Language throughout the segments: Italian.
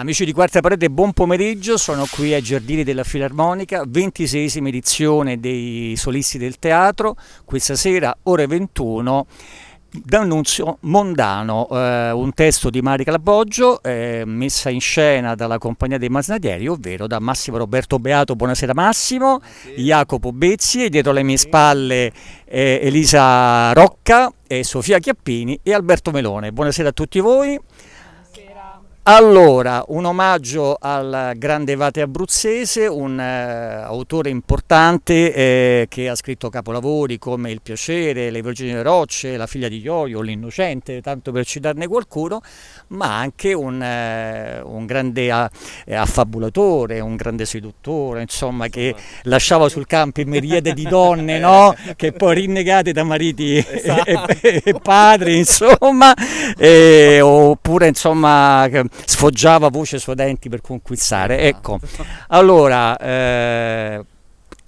Amici di Quarta Parete, buon pomeriggio, sono qui ai Giardini della Filarmonica, ventisesima edizione dei Solisti del Teatro, questa sera ore 21. D'Annunzio Mondano, eh, un testo di Marica Laboggio, eh, messa in scena dalla compagnia dei Masnadieri, ovvero da Massimo Roberto Beato, buonasera Massimo, buonasera. Jacopo Bezzi e dietro le mie spalle eh, Elisa Rocca, Sofia Chiappini e Alberto Melone. Buonasera a tutti voi. Allora, un omaggio al grande Vate abruzzese, un eh, autore importante eh, che ha scritto capolavori come Il piacere, Le Vergini Rocce, La figlia di Iorio, L'Innocente, tanto per citarne qualcuno, ma anche un, eh, un grande eh, affabulatore, un grande seduttore, insomma, che lasciava sul campo miriade di donne, no? che poi rinnegate da mariti esatto. e, e, padri, insomma, oppure insomma sfoggiava voce sui denti per conquistare. Esatto. Ecco, allora... Eh,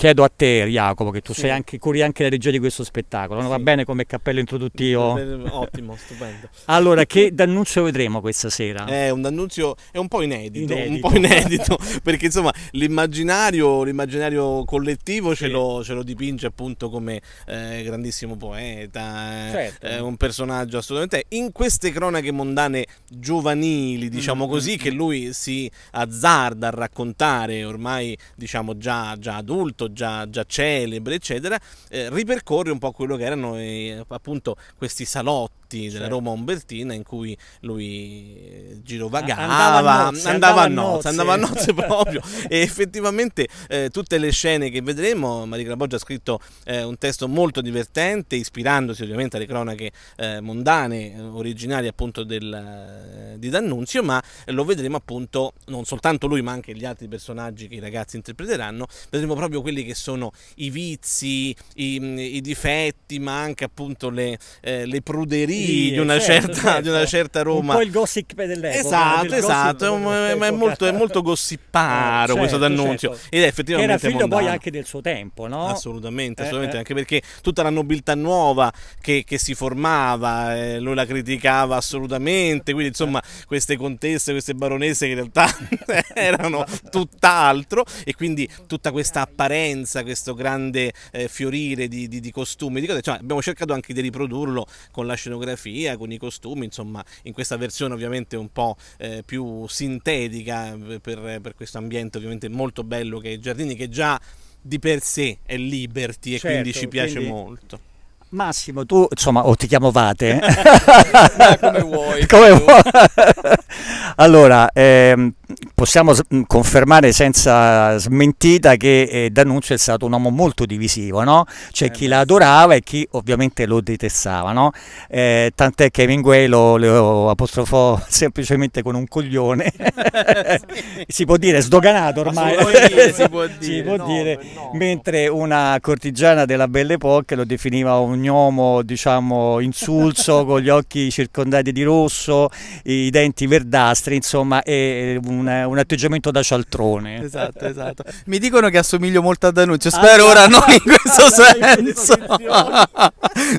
chiedo a te, Jacopo, che tu sì. anche, curi anche la regia di questo spettacolo, no? va bene come cappello introduttivo? Ottimo, stupendo. Allora, che D'Annunzio vedremo questa sera? È un D'Annunzio, è un po' inedito, inedito. un po' inedito, perché insomma l'immaginario, l'immaginario collettivo sì. ce, lo, ce, lo, dipinge appunto come eh, grandissimo poeta, eh, certo. eh, un personaggio assolutamente... In queste cronache mondane giovanili, mm, diciamo mm-hmm. così, che mm. lui si azzarda a raccontare ormai, diciamo, già, già adulto, già, già celebre, eccetera, eh, ripercorre un po' quello che erano eh, appunto questi salotti Umbertini, della certo. Roma Umbertina, in cui lui eh, girovagava, andava a nozze, andava a nozze, andava a nozze proprio. e effettivamente eh, tutte le scene che vedremo, Maria Graboggia ha scritto eh, un testo molto divertente, ispirandosi ovviamente alle cronache eh, mondane eh, originali appunto del, eh, di D'Annunzio, ma lo vedremo appunto non soltanto lui, ma anche gli altri personaggi che i ragazzi interpreteranno, vedremo proprio quelli che sono i vizi, i, mm, i difetti, ma anche appunto le, le pruderie di, di una, certo, certa, certo. di una certo. certa Roma. Un po' il gossip dell'epoca. Esatto, esatto, ma è, molto, è, molto, gossipparo eh, certo, questo annunzio. Certo. Ed effettivamente... era figlio mondano. poi anche del suo tempo, no? Assolutamente, eh, assolutamente, eh, anche perché tutta la nobiltà nuova che, che si formava, eh, lui la criticava assolutamente, quindi insomma queste contesse, queste baronesse che in realtà erano tutt'altro e quindi tutta questa apparenza, questo grande eh, fiorire di, di, di costumi, di cose, cioè, abbiamo cercato anche di riprodurlo con la scenografia scenografia, con i costumi, insomma in questa versione ovviamente un po' eh, più sintetica eh, per, per questo ambiente ovviamente molto bello che è Giardini che già di per sé è Liberty e certo, quindi ci piace quindi... molto. Massimo, tu insomma, o ti chiamavate? Eh? come vuoi. Come vuoi. Allora, ehm, possiamo mm, confermare senza smentita che eh, D'Annunzio è stato un uomo molto divisivo, no? C'è eh, chi la adorava e chi ovviamente lo detestava, no? eh, tant'è che Hemingway lo, lo, apostrofò semplicemente con un coglione, si può dire sdoganato ormai, si può dire, si può dire. Si può no, dire. No. mentre una cortigiana della Belle Époque lo definiva un uomo diciamo insulso, con gli occhi circondati di rosso, i denti verdastri, disastri, insomma, è un, un atteggiamento da cialtrone. Esatto, esatto. Mi dicono che assomiglio molto a D'Annunzio, spero allora, ah, ora ah, non in questo senso.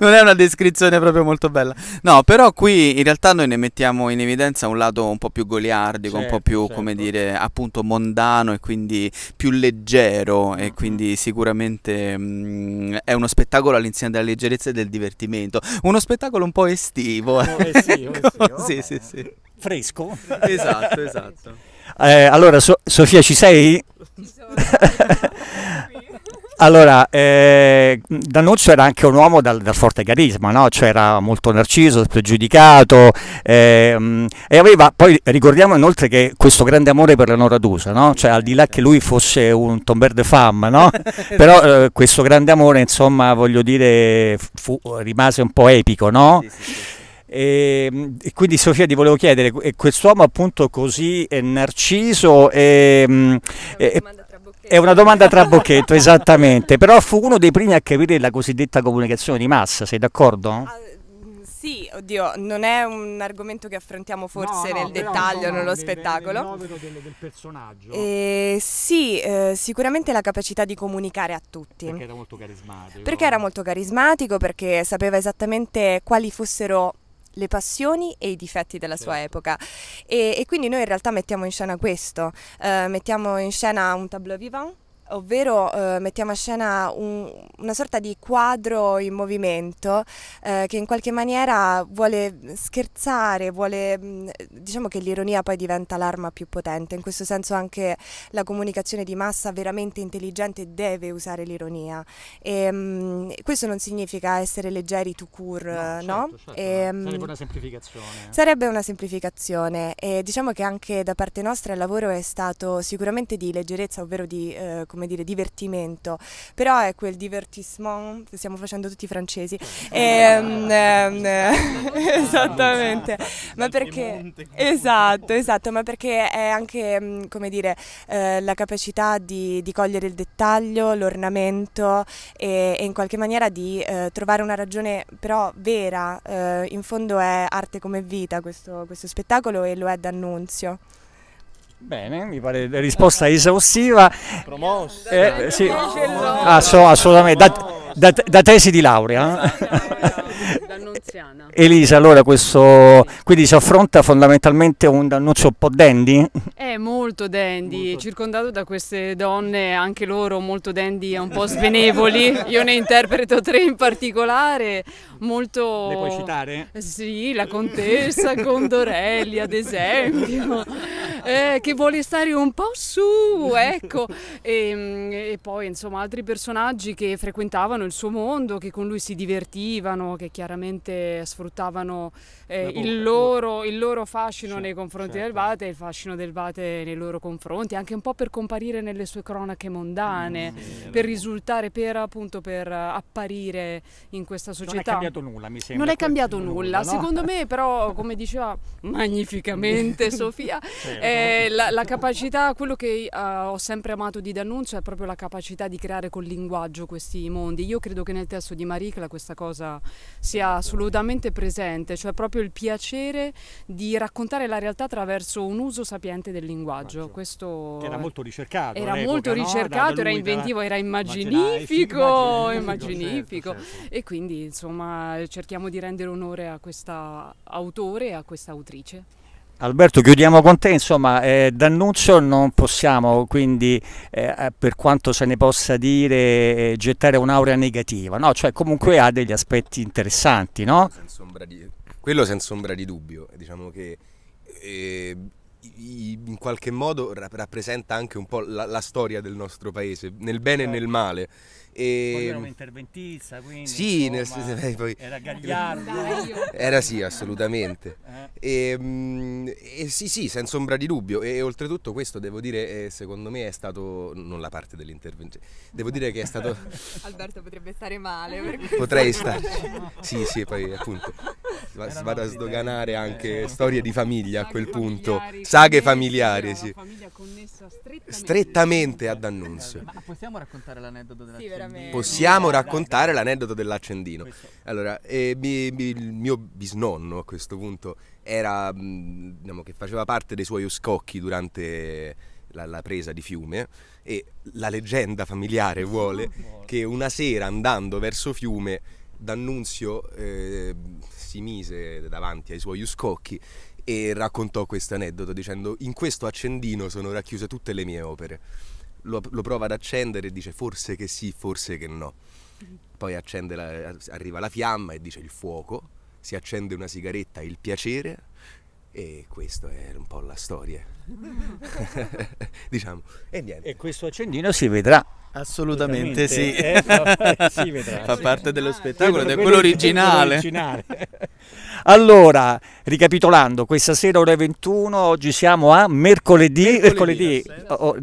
non è una descrizione proprio molto bella. No, però qui in realtà noi ne mettiamo in evidenza un lato un po' più goliardico, certo, un po' certo, più, certo. come dire, appunto mondano e quindi più leggero e mm-hmm. quindi sicuramente mh, mm, è uno spettacolo all'insieme della leggerezza e del divertimento. Uno spettacolo un po' estivo. Un po' estivo, estivo ecco. sì, sì, sì fresco. Esatto, esatto. Eh, allora, so- Sofia, ci sei? allora, eh, D'Annunzio era anche un uomo dal, dal forte carisma, no? cioè era molto narciso, spregiudicato eh, e aveva, poi ricordiamo inoltre che questo grande amore per Leonora D'Usa, no? cioè al di là che lui fosse un tomber de femme, no? però eh, questo grande amore insomma voglio dire fu, rimase un po' epico, no? Sì, sì, sì. E, ehm, e quindi Sofia ti volevo chiedere, quest'uomo appunto così narciso e, mm, è, una è una domanda trabocchetto, esattamente, però fu uno dei primi a capire la cosiddetta comunicazione di massa, sei d'accordo? Ah, mm, sì, oddio, non è un argomento che affrontiamo forse no, no, nel dettaglio insomma, nello spettacolo. Nel, nel del, del personaggio. Eh, sì, eh, sicuramente la capacità di comunicare a tutti. Perché era molto carismatico. Perché era molto carismatico, perché sapeva esattamente quali fossero le passioni e i difetti della certo. sua epoca e, e, quindi noi in realtà mettiamo in scena questo, eh, mettiamo in scena un tableau vivant ovvero eh, mettiamo a scena un, una sorta di quadro in movimento eh, che in qualche maniera vuole scherzare, vuole, mm, diciamo che l'ironia poi diventa l'arma più potente, in questo senso anche la comunicazione di massa veramente intelligente deve usare l'ironia. Mm, questo non significa essere leggeri to cure, no? Certo, certo, no? Certo, e, mm, sarebbe una semplificazione. Sarebbe una semplificazione e diciamo che anche da parte nostra il lavoro è stato sicuramente di leggerezza, ovvero di eh, come dire, divertimento, però è quel divertissement stiamo facendo tutti i francesi. ehm, ehm, ehm esattamente, ma perché... Esatto, esatto, ma perché è anche, mm, come dire, eh, la capacità di, di, cogliere il dettaglio, l'ornamento e, e in qualche maniera di eh, trovare una ragione però vera, eh, in fondo è arte come vita questo, questo spettacolo e lo è d'annunzio. Bene, mi pare la risposta esaustiva. Promosso. Eh, sì. No. Ah, so, assolutamente, da, da, da, tesi di laurea. Esatto, esatto, esatto veneziana. Elisa, allora questo quindi si affronta fondamentalmente un annuncio un po' dandy? È molto dandy, molto. circondato da queste donne, anche loro molto dandy e un po' svenevoli. Io ne interpreto tre in particolare, molto... Le puoi citare? Sì, la contessa Condorelli ad esempio, eh, che vuole stare un po' su, ecco. E, ehm, e poi insomma altri personaggi che frequentavano il suo mondo, che con lui si divertivano, che chiaramente veramente sfruttavano eh, il, loro, il, loro, fascino sì, nei confronti certo. del Vate e il fascino del Vate nei loro confronti, anche un po' per comparire nelle sue cronache mondane, mm, sì, per esatto. risultare, per appunto per apparire in questa società. Non è cambiato nulla, mi sembra. Non è cambiato nulla, nulla no? secondo me però, come diceva magnificamente Sofia, certo. eh, la, la, capacità, quello che uh, ho sempre amato di D'Annunzio è proprio la capacità di creare col linguaggio questi mondi. Io credo che nel testo di Maricla questa cosa sia assolutamente esatto assolutamente presente, cioè proprio il piacere di raccontare la realtà attraverso un uso sapiente del linguaggio. Questo che era molto ricercato. Era molto ricercato, no? era inventivo, era immaginifico, immaginifico. immaginifico. Certo, certo. E quindi insomma cerchiamo di rendere onore a questo autore e a questa autrice. Alberto, chiudiamo con te, insomma, eh, d'annunzio non possiamo quindi, eh, eh, per quanto se ne possa dire, eh, gettare un'aurea negativa, no? Cioè comunque ha degli aspetti interessanti, no? Senza di... Quello senza ombra di dubbio, diciamo che eh, in qualche modo rappresenta anche un po' la, la storia del nostro paese, nel bene certo. e nel certo. male. E... Ehm, poi era un'interventista, quindi sì, insomma, nel... poi... era gagliardo. Era sì, assolutamente. Eh. E, ehm, e, sì, sì, senza ombra di dubbio. E, oltretutto questo devo dire, secondo me è stato, non la parte dell'intervento, devo dire che è stato... Alberto potrebbe stare male. Potrei starci. Sì, sì, poi appunto si va, si vada a sdoganare anche eh, storie di famiglia a quel punto, familiari, saghe familiari, sì. strettamente, strettamente ad annunzio. Ma possiamo raccontare l'aneddoto dell'accendino? Sì, possiamo raccontare l'aneddoto dell'accendino. Allora, eh, mi, mi, il mio bisnonno a questo punto era, mm, diciamo, che faceva parte dei suoi scocchi durante la, la, presa di fiume e la leggenda familiare vuole che una sera andando verso fiume D'Annunzio eh, si mise davanti ai suoi uscocchi e raccontò questo aneddoto dicendo in questo accendino sono racchiuse tutte le mie opere. Lo, lo prova ad accendere e dice forse che sì, forse che no. Poi la, arriva la fiamma e dice il fuoco, si accende una sigaretta, il piacere e questa è un po' la storia. diciamo. E niente. E questo accendino si vedrà Assolutamente sì, eh, sì fa parte dello spettacolo ed è quello originale. Allora, ricapitolando, questa sera ore 21, oggi siamo a mercoledì, mercoledì, mercoledì 17.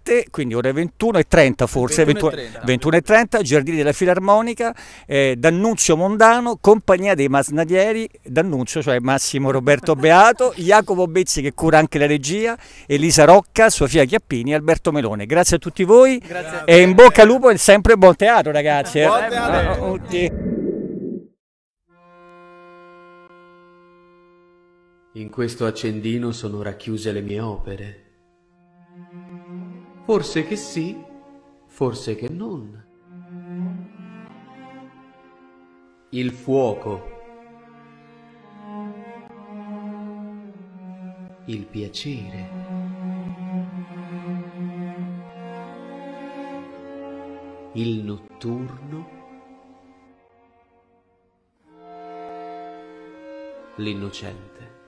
17, quindi ore 21 e 30 forse, 21 e 30, 21 e 30 Giardini della Filarmonica, eh, D'Annunzio Mondano, compagnia dei Masnadieri, D'Annunzio, cioè Massimo Roberto Beato, Jacopo Bezzi che cura anche la regia, Elisa Rocca, Sofia Chiappini e Alberto Melone. Grazie a tutti voi. Grazie e in bocca al lupo è sempre buon teatro, ragazzi. Eh. Buon teatro. Ah, oh, in questo accendino sono racchiuse le mie opere. Forse che sì, forse che non. Il fuoco. Il piacere. il notturno, l'innocente.